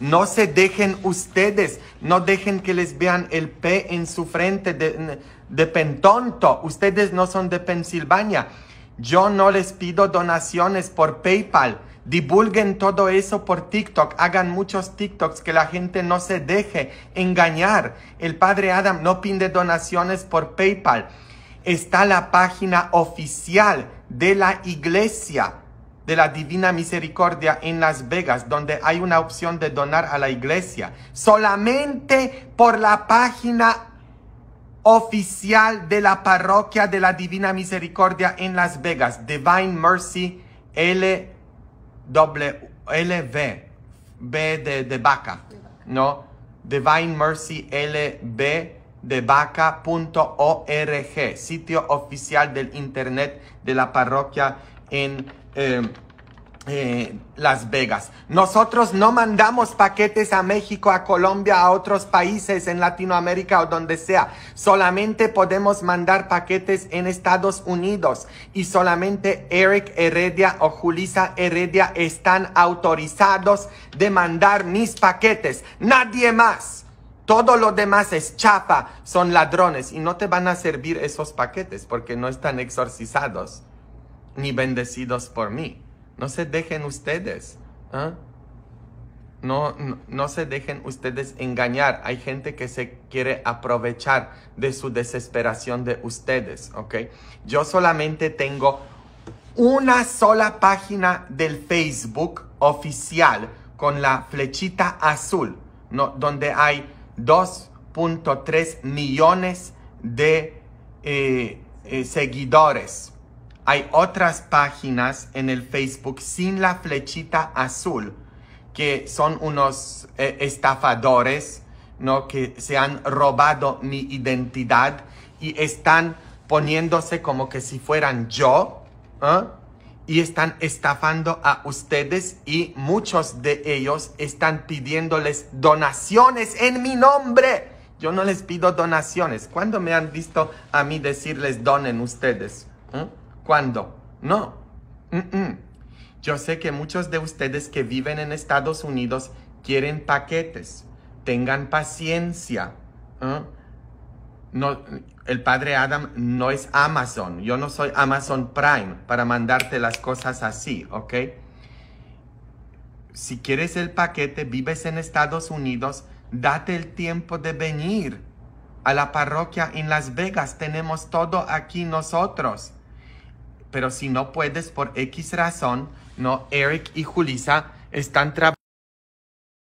No se dejen ustedes, no dejen que les vean el P en su frente de, de pentonto. Ustedes no son de Pensilvania. Yo no les pido donaciones por PayPal. Divulguen todo eso por TikTok. Hagan muchos TikToks que la gente no se deje engañar. El padre Adam no pide donaciones por PayPal. Está la página oficial de la iglesia de la Divina Misericordia en Las Vegas, donde hay una opción de donar a la iglesia, solamente por la página oficial de la parroquia de la Divina Misericordia en Las Vegas, Divine Mercy LV, B de, vaca, ¿no? Divine Mercy LV de vaca.org, sitio oficial del internet de la parroquia en eh, eh, Las Vegas. Nosotros no mandamos paquetes a México, a Colombia, a otros países en Latinoamérica o donde sea. Solamente podemos mandar paquetes en Estados Unidos y solamente Eric Heredia o Julisa Heredia están autorizados de mandar mis paquetes. Nadie más. Todo lo demás es chapa, son ladrones y no te van a servir esos paquetes porque no están exorcizados ni bendecidos por mí. No se dejen ustedes. ¿ah? No, no, se dejen ustedes engañar. Hay gente que se quiere aprovechar de su desesperación de ustedes, ¿ok? Yo solamente tengo una sola página del Facebook oficial con la flechita azul, ¿no? donde hay 2.3 millones de eh, eh, seguidores, hay otras páginas en el Facebook sin la flechita azul que son unos eh, estafadores, ¿no? Que se han robado mi identidad y están poniéndose como que si fueran yo, ¿ah? Y están estafando a ustedes y muchos de ellos están pidiéndoles donaciones en mi nombre. Yo no les pido donaciones. ¿Cuándo me han visto a mí decirles donen ustedes? ¿Mm? cuándo. No. Yo sé que muchos de ustedes que viven en Estados Unidos quieren paquetes. Tengan paciencia. ¿eh? No, el padre Adam no es Amazon. Yo no soy Amazon Prime para mandarte las cosas así, ¿ok? Si quieres el paquete, vives en Estados Unidos, date el tiempo de venir a la parroquia en Las Vegas. Tenemos todo aquí nosotros pero si no puedes por X razón, no, Eric y Julisa están trabajando